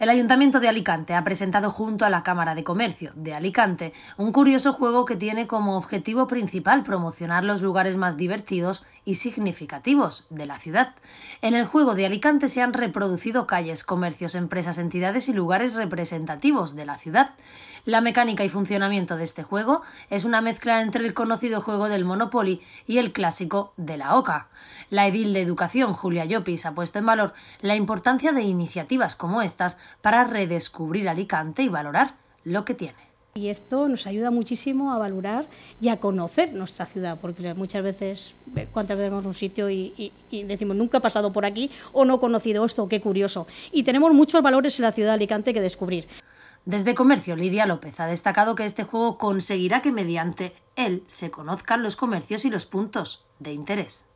El Ayuntamiento de Alicante ha presentado junto a la Cámara de Comercio de Alicante un curioso juego que tiene como objetivo principal promocionar los lugares más divertidos y significativos de la ciudad. En el juego de Alicante se han reproducido calles, comercios, empresas, entidades y lugares representativos de la ciudad. La mecánica y funcionamiento de este juego es una mezcla entre el conocido juego del Monopoly y el clásico de la OCA. La edil de Educación, Julia Llopis, ha puesto en valor la importancia de iniciativas como estas para redescubrir Alicante y valorar lo que tiene. Y esto nos ayuda muchísimo a valorar y a conocer nuestra ciudad, porque muchas veces, eh, cuántas veces vemos un sitio y, decimos nunca he pasado por aquí o no he conocido esto, qué curioso. Y tenemos muchos valores en la ciudad de Alicante que descubrir. Desde Comercio, Lidia López ha destacado que este juego conseguirá que mediante él se conozcan los comercios y los puntos de interés.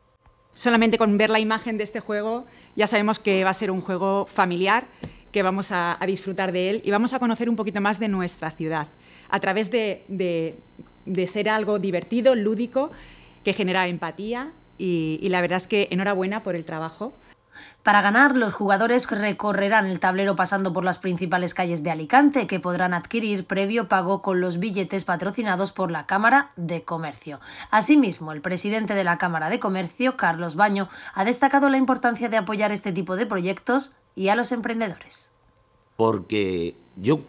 Solamente con ver la imagen de este juego ya sabemos que va a ser un juego familiar que vamos a, disfrutar de él y vamos a conocer un poquito más de nuestra ciudad a través de, ser algo divertido, lúdico, que genera empatía y, la verdad es que enhorabuena por el trabajo para ganar, los jugadores recorrerán el tablero pasando por las principales calles de Alicante, que podrán adquirir previo pago con los billetes patrocinados por la Cámara de Comercio. Asimismo, el presidente de la Cámara de Comercio, Carlos Baño, ha destacado la importancia de apoyar este tipo de proyectos y a los emprendedores. Porque yo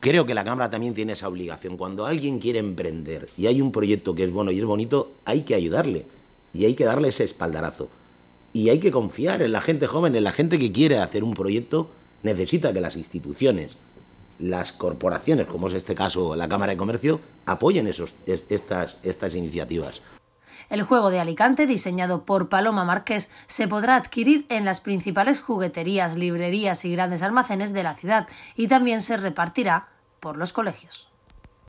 creo que la Cámara también tiene esa obligación. Cuando alguien quiere emprender y hay un proyecto que es bueno y es bonito, hay que ayudarle y hay que darle ese espaldarazo y hay que confiar en la gente joven, en la gente que quiere hacer un proyecto, necesita que las instituciones, las corporaciones, como es este caso la Cámara de Comercio, apoyen esos, estas, estas iniciativas. El juego de Alicante, diseñado por Paloma Márquez, se podrá adquirir en las principales jugueterías, librerías y grandes almacenes de la ciudad y también se repartirá por los colegios.